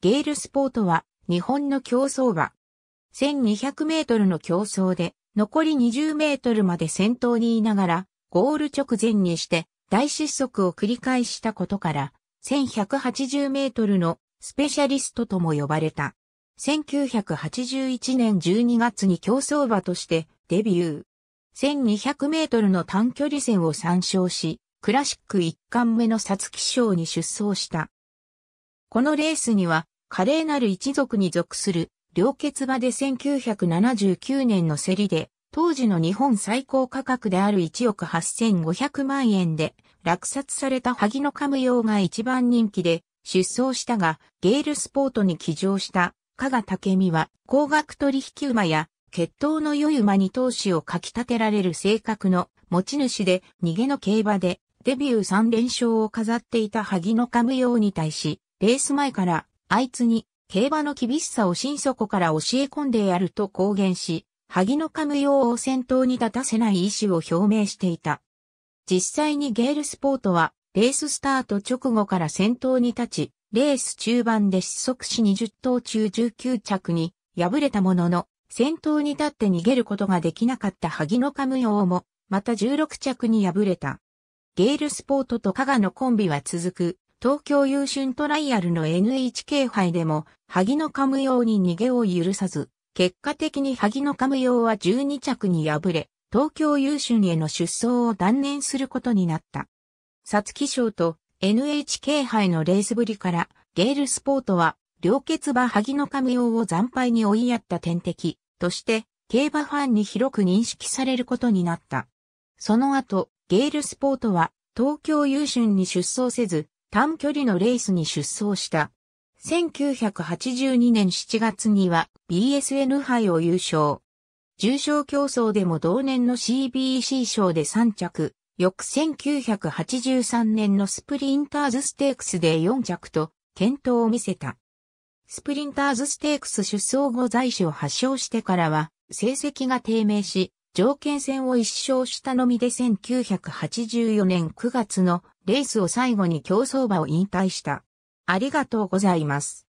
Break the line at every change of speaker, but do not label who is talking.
ゲールスポートは日本の競走馬。1200メートルの競争で残り20メートルまで先頭にいながらゴール直前にして大失速を繰り返したことから1180メートルのスペシャリストとも呼ばれた。1981年12月に競走馬としてデビュー。1200メートルの短距離戦を参照し、クラシック1巻目の皐月賞に出走した。このレースには、華麗なる一族に属する、両決馬で1979年の競りで、当時の日本最高価格である1億8500万円で、落札された萩野カム用が一番人気で、出走したが、ゲールスポートに騎乗した、加賀武美は、高額取引馬や、血統の良い馬に闘志をかき立てられる性格の持ち主で、逃げの競馬で、デビュー3連勝を飾っていた萩野カム用に対し、レース前から、あいつに、競馬の厳しさを心底から教え込んでやると公言し、萩の神用を先頭に立たせない意思を表明していた。実際にゲールスポートは、レーススタート直後から先頭に立ち、レース中盤で失速し20頭中19着に敗れたものの、先頭に立って逃げることができなかった萩の神用も、また16着に敗れた。ゲールスポートと加賀のコンビは続く東京優春トライアルの NHK 杯でも、萩野カム用に逃げを許さず、結果的に萩野カム用は12着に敗れ、東京優春への出走を断念することになった。皐月賞と NHK 杯のレースぶりから、ゲールスポートは、両結馬萩野カム用を惨敗に追いやった天敵として、競馬ファンに広く認識されることになった。その後、ゲールスポートは、東京優春に出走せず、短距離のレースに出走した。1982年7月には BSN 杯を優勝。重賞競争でも同年の c b c 賞で3着、翌1983年のスプリンターズステークスで4着と、健闘を見せた。スプリンターズステークス出走後在所を発症してからは、成績が低迷し、条件戦を一勝したのみで1984年9月のレースを最後に競走馬を引退した。ありがとうございます。